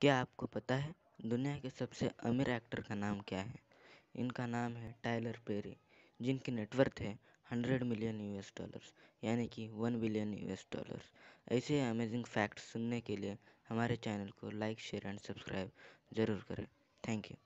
क्या आपको पता है दुनिया के सबसे अमीर एक्टर का नाम क्या है इनका नाम है टाइलर पेरी जिनकी नेटवर्थ है हंड्रेड मिलियन यूएस डॉलर्स यानी कि वन बिलियन यूएस डॉलर्स ऐसे अमेजिंग फैक्ट्स सुनने के लिए हमारे चैनल को लाइक शेयर एंड सब्सक्राइब ज़रूर करें थैंक यू